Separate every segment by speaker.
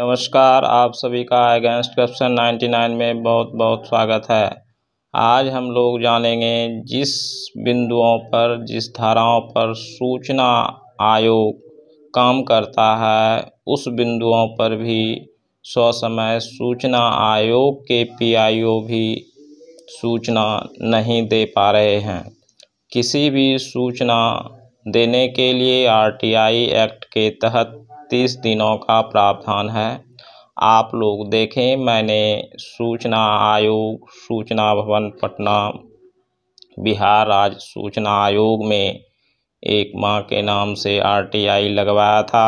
Speaker 1: नमस्कार आप सभी का अगेंस्ट करप्शन 99 में बहुत बहुत स्वागत है आज हम लोग जानेंगे जिस बिंदुओं पर जिस धाराओं पर सूचना आयोग काम करता है उस बिंदुओं पर भी समय सूचना आयोग के पीआईओ भी सूचना नहीं दे पा रहे हैं किसी भी सूचना देने के लिए आरटीआई एक्ट के तहत तीस दिनों का प्रावधान है आप लोग देखें मैंने सूचना आयोग सूचना भवन पटना बिहार राज्य सूचना आयोग में एक माह के नाम से आरटीआई लगवाया था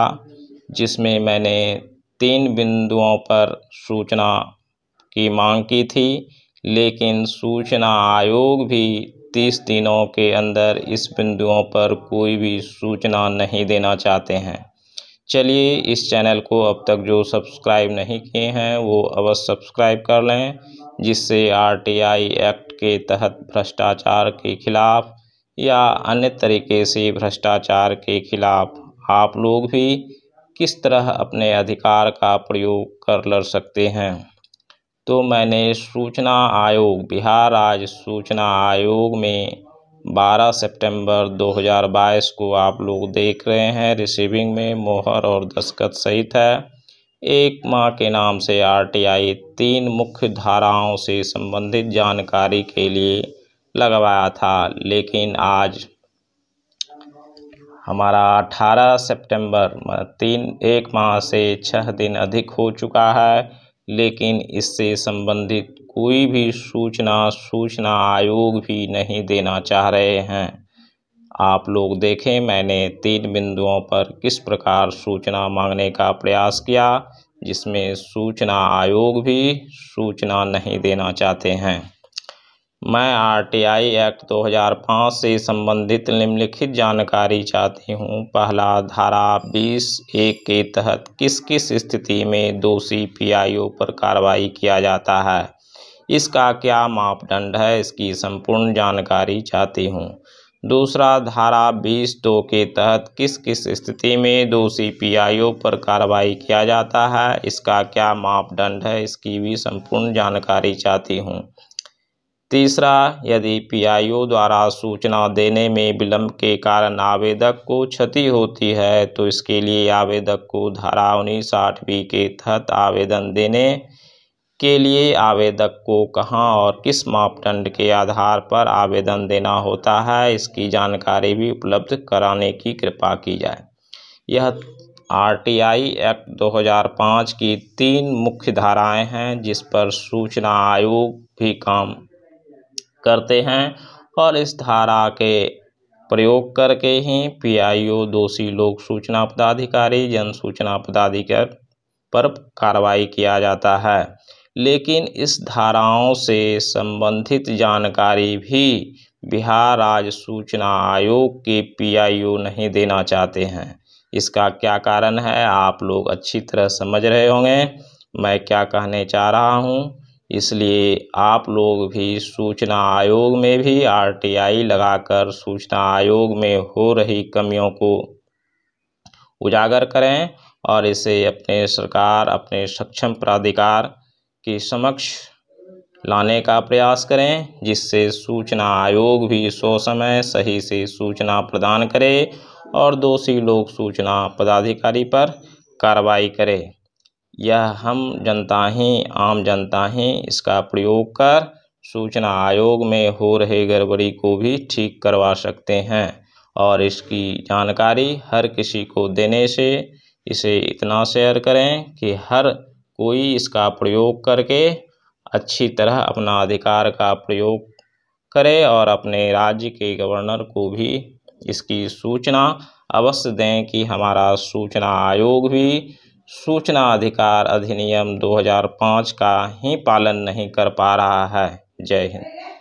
Speaker 1: जिसमें मैंने तीन बिंदुओं पर सूचना की मांग की थी लेकिन सूचना आयोग भी तीस दिनों के अंदर इस बिंदुओं पर कोई भी सूचना नहीं देना चाहते हैं चलिए इस चैनल को अब तक जो सब्सक्राइब नहीं किए हैं वो अवश्य सब्सक्राइब कर लें जिससे आरटीआई एक्ट के तहत भ्रष्टाचार के खिलाफ या अन्य तरीके से भ्रष्टाचार के खिलाफ आप लोग भी किस तरह अपने अधिकार का प्रयोग कर लड़ सकते हैं तो मैंने सूचना आयोग बिहार राज्य सूचना आयोग में बारह सितंबर 2022 को आप लोग देख रहे हैं रिसीविंग में मोहर और दस्खत सहित है एक माह के नाम से आरटीआई तीन मुख्य धाराओं से संबंधित जानकारी के लिए लगवाया था लेकिन आज हमारा 18 सितंबर मतलब तीन एक माह से छः दिन अधिक हो चुका है लेकिन इससे संबंधित कोई भी सूचना सूचना आयोग भी नहीं देना चाह रहे हैं आप लोग देखें मैंने तीन बिंदुओं पर किस प्रकार सूचना मांगने का प्रयास किया जिसमें सूचना आयोग भी सूचना नहीं देना चाहते हैं मैं आरटीआई एक्ट 2005 से संबंधित निम्नलिखित जानकारी चाहती हूँ पहला धारा 20 एक के तहत किस किस स्थिति में दोषी पीआईओ पर कार्रवाई किया जाता है इसका क्या मापदंड है इसकी संपूर्ण जानकारी चाहती हूँ दूसरा धारा बीस दो के तहत किस किस स्थिति में दोषी पीआईओ पर कार्रवाई किया जाता है इसका क्या मापदंड है इसकी भी संपूर्ण जानकारी चाहती हूँ तीसरा यदि पीआईओ द्वारा सूचना देने में विलम्ब के कारण आवेदक को क्षति होती है तो इसके लिए आवेदक को धारा उन्नीस साठ बी के तहत आवेदन देने के लिए आवेदक को कहाँ और किस मापदंड के आधार पर आवेदन देना होता है इसकी जानकारी भी उपलब्ध कराने की कृपा की जाए यह आरटीआई एक्ट 2005 की तीन मुख्य धाराएं हैं जिस पर सूचना आयोग भी काम करते हैं और इस धारा के प्रयोग करके ही पीआईओ दोषी लोक सूचना पदाधिकारी जन सूचना पदाधिकारी पर कार्रवाई किया जाता है लेकिन इस धाराओं से संबंधित जानकारी भी बिहार राज्य सूचना आयोग के पी आई ओ नहीं देना चाहते हैं इसका क्या कारण है आप लोग अच्छी तरह समझ रहे होंगे मैं क्या कहने चाह रहा हूँ इसलिए आप लोग भी सूचना आयोग में भी आरटीआई लगाकर सूचना आयोग में हो रही कमियों को उजागर करें और इसे अपने सरकार अपने सक्षम प्राधिकार के समक्ष लाने का प्रयास करें जिससे सूचना आयोग भी समय सही से सूचना प्रदान करे और दोषी लोग सूचना पदाधिकारी पर कार्रवाई करे यह हम जनता ही आम जनता ही इसका प्रयोग कर सूचना आयोग में हो रहे गड़बड़ी को भी ठीक करवा सकते हैं और इसकी जानकारी हर किसी को देने से इसे इतना शेयर करें कि हर कोई इसका प्रयोग करके अच्छी तरह अपना अधिकार का प्रयोग करे और अपने राज्य के गवर्नर को भी इसकी सूचना अवश्य दें कि हमारा सूचना आयोग भी सूचना अधिकार अधिनियम 2005 का ही पालन नहीं कर पा रहा है जय हिंद